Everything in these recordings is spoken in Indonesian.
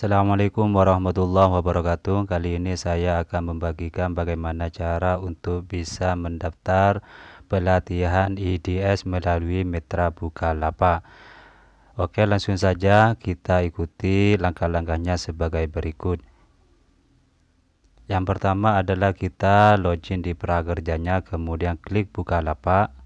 Assalamualaikum warahmatullahi wabarakatuh Kali ini saya akan membagikan bagaimana cara untuk bisa mendaftar pelatihan IDS melalui mitra Bukalapak Oke langsung saja kita ikuti langkah-langkahnya sebagai berikut Yang pertama adalah kita login di prakerjanya kemudian klik Bukalapak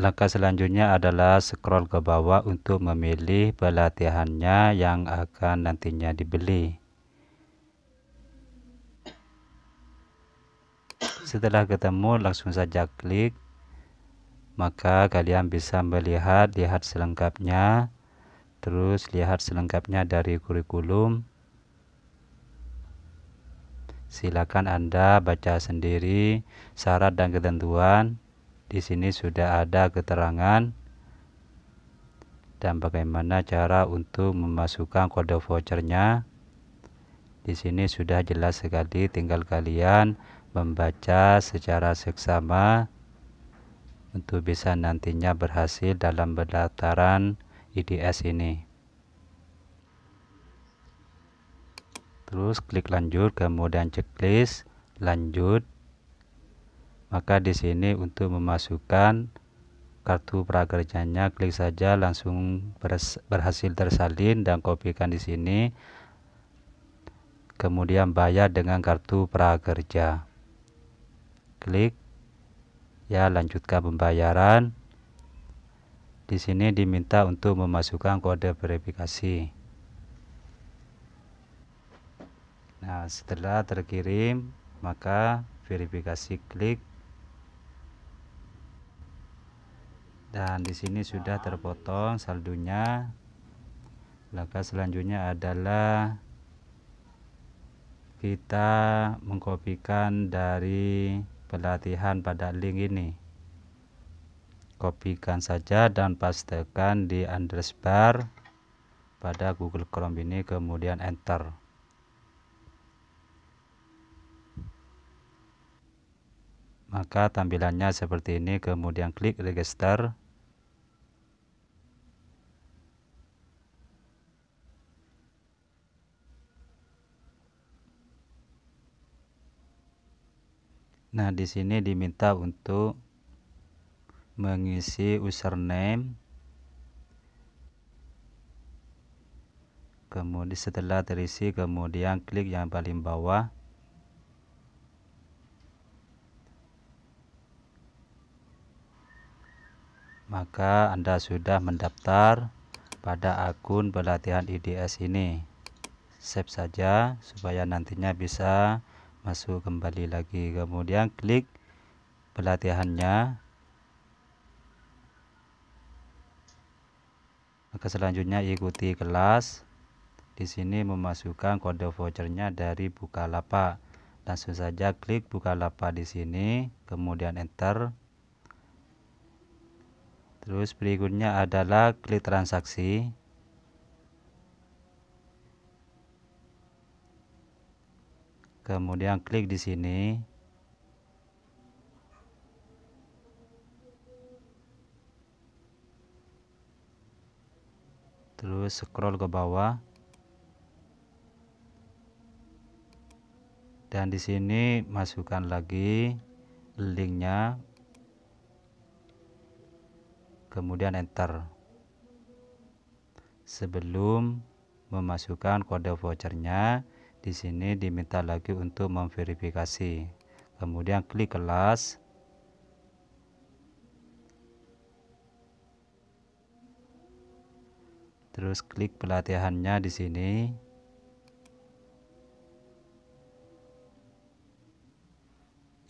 Langkah selanjutnya adalah scroll ke bawah untuk memilih pelatihannya yang akan nantinya dibeli. Setelah ketemu, langsung saja klik. Maka kalian bisa melihat, lihat selengkapnya. Terus lihat selengkapnya dari kurikulum. Silakan Anda baca sendiri syarat dan ketentuan di sini sudah ada keterangan dan bagaimana cara untuk memasukkan kode vouchernya di sini sudah jelas sekali tinggal kalian membaca secara seksama untuk bisa nantinya berhasil dalam pendaftaran IDS ini. Terus klik lanjut, kemudian checklist, lanjut, maka di sini untuk memasukkan kartu prakerjanya klik saja langsung berhasil tersalin dan kopikan di sini kemudian bayar dengan kartu prakerja klik ya lanjutkan pembayaran di sini diminta untuk memasukkan kode verifikasi nah setelah terkirim maka verifikasi klik dan di sini sudah terpotong saldonya langkah selanjutnya adalah kita mengkopikan dari pelatihan pada link ini kopikan saja dan pastikan di underscore pada Google Chrome ini kemudian enter maka tampilannya seperti ini kemudian klik register Nah, di sini diminta untuk mengisi username. Kemudian setelah terisi, kemudian klik yang paling bawah. Maka Anda sudah mendaftar pada akun pelatihan IDS ini. Save saja supaya nantinya bisa masuk kembali lagi kemudian klik pelatihannya maka selanjutnya ikuti kelas di sini memasukkan kode vouchernya dari Bukalapak langsung saja klik Bukalapak di sini kemudian enter terus berikutnya adalah klik transaksi kemudian klik di sini terus scroll ke bawah dan di sini masukkan lagi linknya kemudian enter sebelum memasukkan kode vouchernya di sini diminta lagi untuk memverifikasi kemudian klik kelas terus klik pelatihannya di sini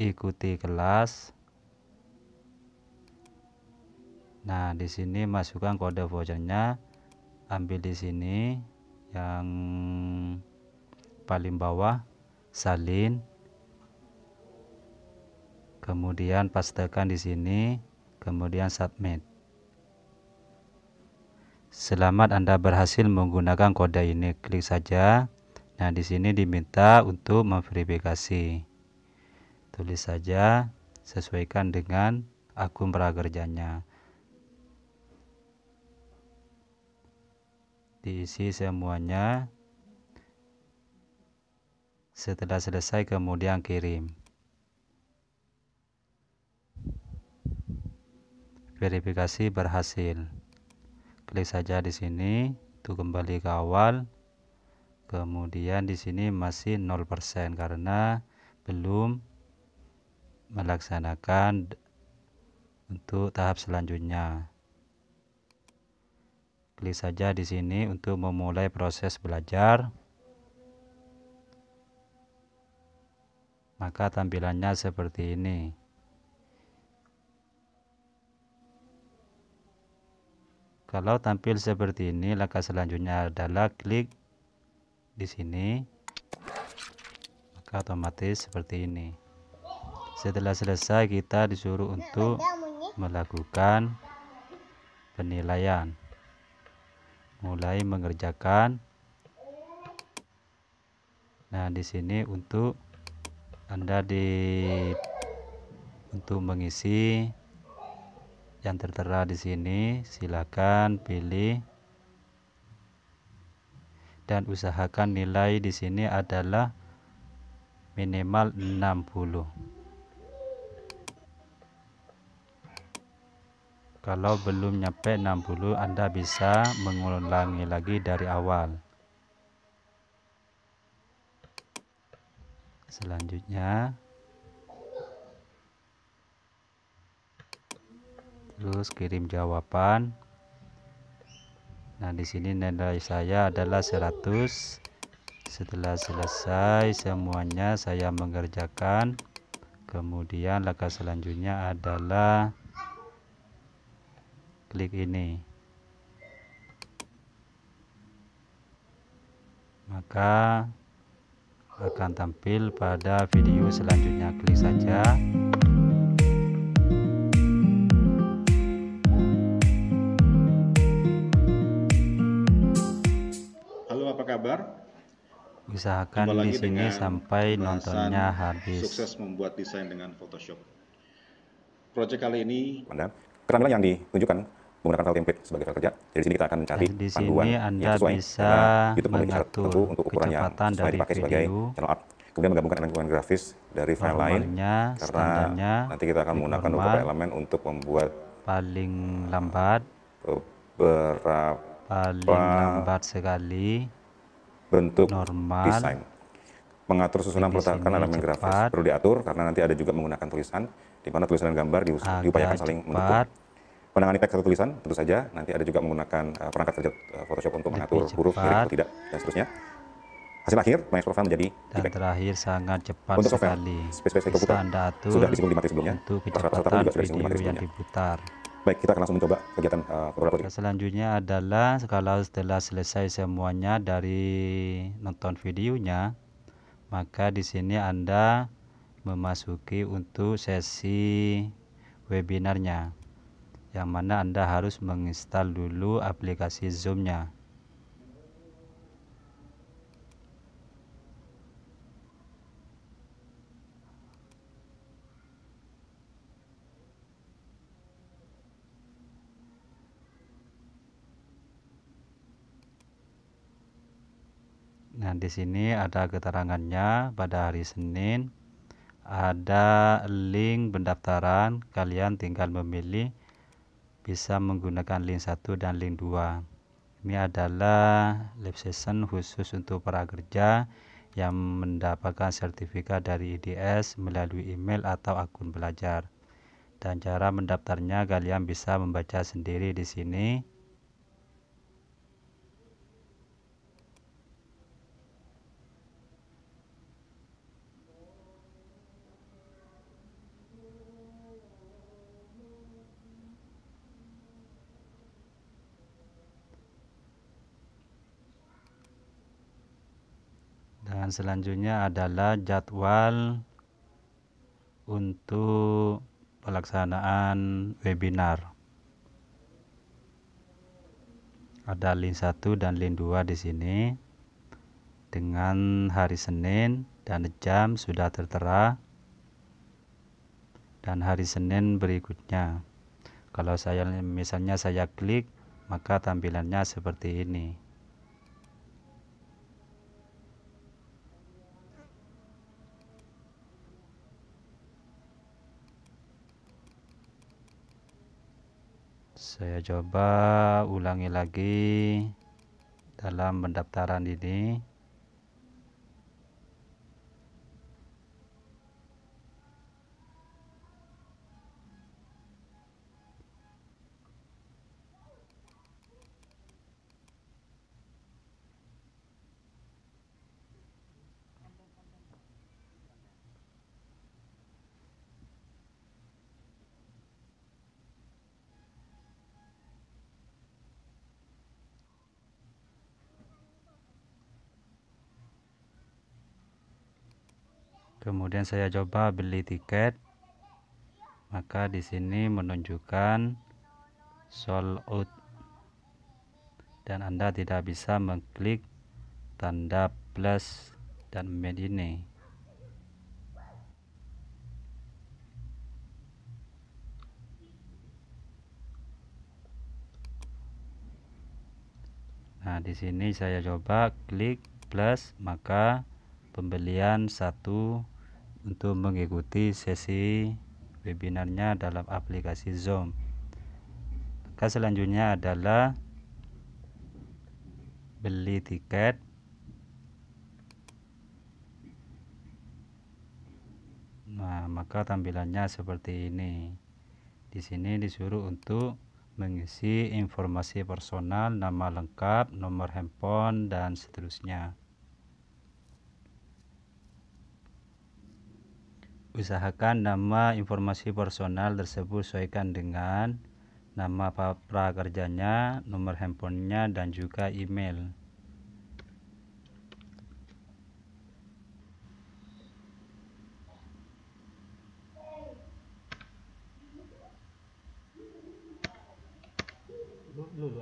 ikuti kelas nah di sini masukkan kode vouchernya ambil di sini yang paling bawah salin kemudian pastekan di sini kemudian submit selamat anda berhasil menggunakan kode ini klik saja nah di sini diminta untuk memverifikasi tulis saja sesuaikan dengan akun prakerjanya diisi semuanya setelah selesai kemudian kirim. Verifikasi berhasil. Klik saja di sini untuk kembali ke awal. Kemudian di sini masih 0% karena belum melaksanakan untuk tahap selanjutnya. Klik saja di sini untuk memulai proses belajar. maka tampilannya seperti ini kalau tampil seperti ini langkah selanjutnya adalah klik di sini maka otomatis seperti ini setelah selesai kita disuruh untuk melakukan penilaian mulai mengerjakan nah di sini untuk anda di untuk mengisi yang tertera di sini silakan pilih dan usahakan nilai di sini adalah minimal 60 kalau belum nyampe 60 Anda bisa mengulangi lagi dari awal selanjutnya terus kirim jawaban nah di sini nilai saya adalah 100 setelah selesai semuanya saya mengerjakan kemudian langkah selanjutnya adalah klik ini maka akan tampil pada video selanjutnya klik saja halo apa kabar usahakan di sini sampai nontonnya habis sukses membuat desain dengan Photoshop Proyek kali ini mana keterampilan yang ditunjukkan menggunakan file template sebagai file kerja. Jadi sini kita akan mencari nah, panduan yang sesuai bisa karena YouTube memiliki syarat tertentu untuk ukuran yang sesuai dipakai video. sebagai channel art. Kemudian menggabungkan elemen grafis dari file lain karena nanti kita akan menggunakan beberapa elemen untuk membuat paling lambat beberapa paling lambat sekali bentuk normal desain mengatur susunan peletakan elemen cepat. grafis perlu diatur karena nanti ada juga menggunakan tulisan di mana tulisan dan gambar diupayakan saling menutup menangani teks atau tulisan tentu saja nanti ada juga menggunakan uh, perangkat kerja uh, Photoshop untuk Lebih mengatur cepat. huruf mirip atau tidak dan seterusnya hasil akhir mengekspor profile menjadi dan JPEG. terakhir sangat cepat untuk sekali spesifikasi bisa anda atur sudah disinggung di materi sebelumnya untuk kecepatan juga sudah video di yang diputar baik kita akan langsung mencoba kegiatan uh, selanjutnya adalah kalau setelah selesai semuanya dari nonton videonya maka di sini anda memasuki untuk sesi webinarnya yang mana Anda harus menginstal dulu aplikasi Zoom-nya. Nah, di sini ada keterangannya pada hari Senin ada link pendaftaran. Kalian tinggal memilih bisa menggunakan link 1 dan link 2 ini adalah live session khusus untuk para kerja yang mendapatkan sertifikat dari IDS melalui email atau akun belajar dan cara mendaftarnya kalian bisa membaca sendiri di sini selanjutnya adalah jadwal untuk pelaksanaan webinar. Ada link 1 dan link 2 di sini. Dengan hari Senin dan jam sudah tertera. Dan hari Senin berikutnya. Kalau saya misalnya saya klik, maka tampilannya seperti ini. saya coba ulangi lagi dalam pendaftaran ini kemudian saya coba beli tiket maka di sini menunjukkan sold out dan Anda tidak bisa mengklik tanda plus dan med ini Nah, di sini saya coba klik plus maka pembelian satu untuk mengikuti sesi webinarnya dalam aplikasi Zoom. Maka selanjutnya adalah beli tiket Nah, maka tampilannya seperti ini. Di sini disuruh untuk mengisi informasi personal, nama lengkap, nomor handphone, dan seterusnya. usahakan nama informasi personal tersebut sesuaikan dengan nama prakerjanya, nomor handphonenya, dan juga email. Lulu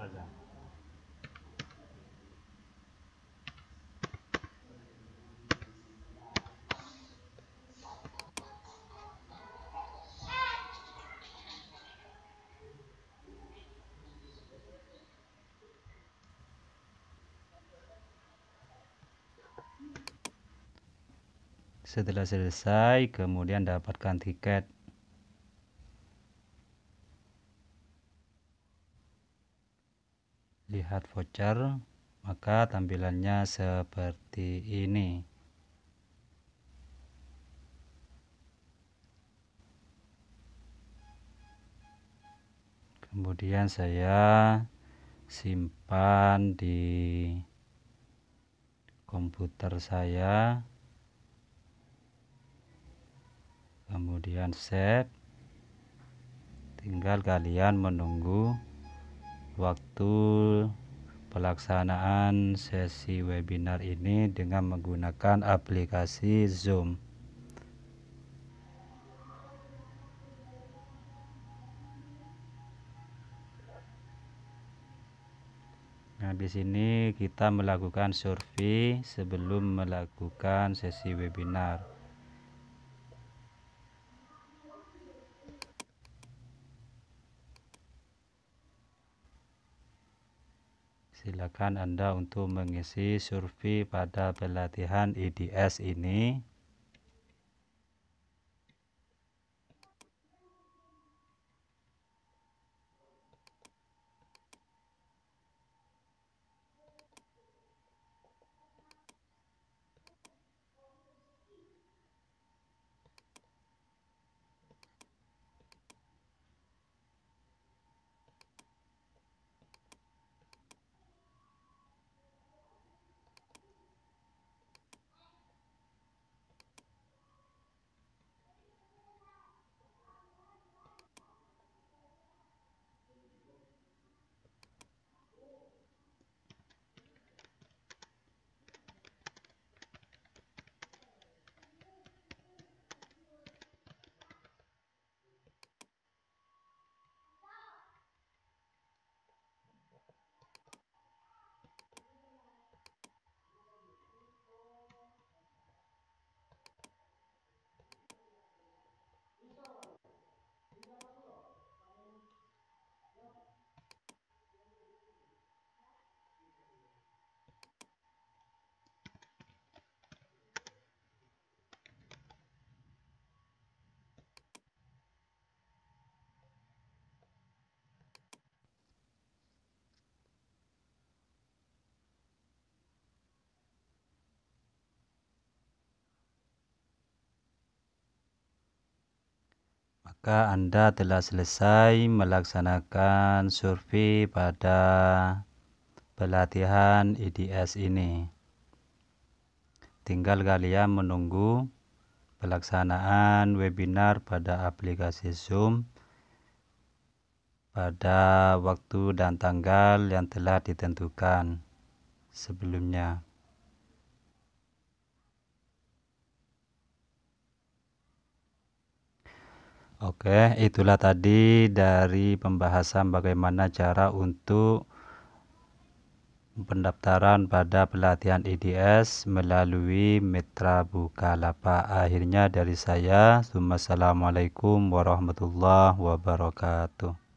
Setelah selesai, kemudian dapatkan tiket. Lihat voucher, maka tampilannya seperti ini. kemudian saya simpan di komputer saya kemudian set, tinggal kalian menunggu waktu pelaksanaan sesi webinar ini dengan menggunakan aplikasi Zoom Nah, di sini kita melakukan survei sebelum melakukan sesi webinar. silakan Anda untuk mengisi survei pada pelatihan IDS ini maka Anda telah selesai melaksanakan survei pada pelatihan IDS ini. Tinggal kalian menunggu pelaksanaan webinar pada aplikasi Zoom pada waktu dan tanggal yang telah ditentukan sebelumnya. Oke, itulah tadi dari pembahasan bagaimana cara untuk pendaftaran pada pelatihan IDS melalui Mitra Bukalapak. Akhirnya dari saya, Assalamualaikum warahmatullahi wabarakatuh.